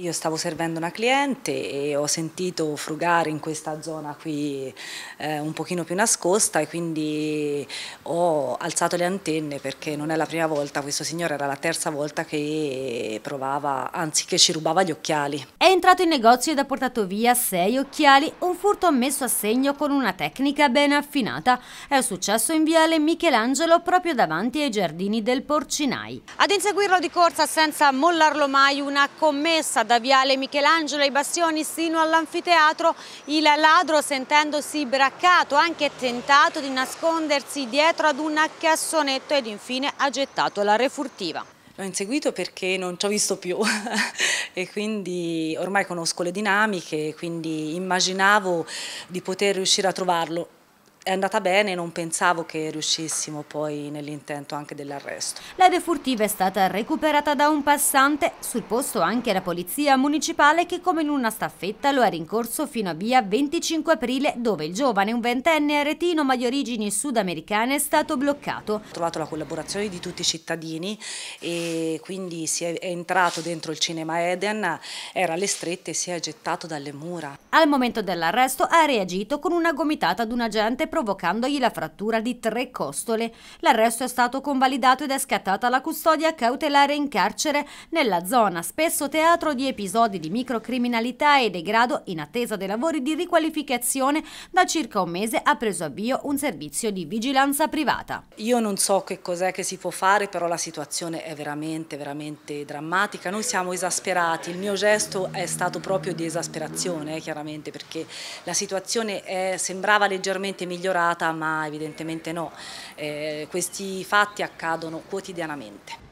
Io stavo servendo una cliente e ho sentito frugare in questa zona qui eh, un pochino più nascosta e quindi ho alzato le antenne perché non è la prima volta, questo signore era la terza volta che provava, anzi che ci rubava gli occhiali. È entrato in negozio ed ha portato via sei occhiali, un furto messo a segno con una tecnica ben affinata. È successo in Viale Michelangelo proprio davanti ai giardini del Porcinai. Ad inseguirlo di corsa senza mollarlo mai una commessa da Viale Michelangelo ai Bastioni sino all'anfiteatro, il ladro sentendosi braccato anche tentato di nascondersi dietro ad un cassonetto ed infine ha gettato la refurtiva. L'ho inseguito perché non ci ho visto più e quindi ormai conosco le dinamiche, quindi immaginavo di poter riuscire a trovarlo è andata bene, non pensavo che riuscissimo poi nell'intento anche dell'arresto. L'area furtiva è stata recuperata da un passante, sul posto anche la polizia municipale che come in una staffetta lo ha rincorso fino a via 25 aprile dove il giovane, un ventenne aretino ma di origini sudamericane, è stato bloccato. Ho trovato la collaborazione di tutti i cittadini e quindi si è entrato dentro il cinema Eden, era alle strette e si è gettato dalle mura. Al momento dell'arresto ha reagito con una gomitata ad un agente provocandogli la frattura di tre costole. L'arresto è stato convalidato ed è scattata la custodia cautelare in carcere nella zona, spesso teatro di episodi di microcriminalità e degrado in attesa dei lavori di riqualificazione. Da circa un mese ha preso avvio un servizio di vigilanza privata. Io non so che cos'è che si può fare, però la situazione è veramente, veramente drammatica. Noi siamo esasperati, il mio gesto è stato proprio di esasperazione, eh, chiaramente, perché la situazione è, sembrava leggermente migliorata migliorata ma evidentemente no, eh, questi fatti accadono quotidianamente.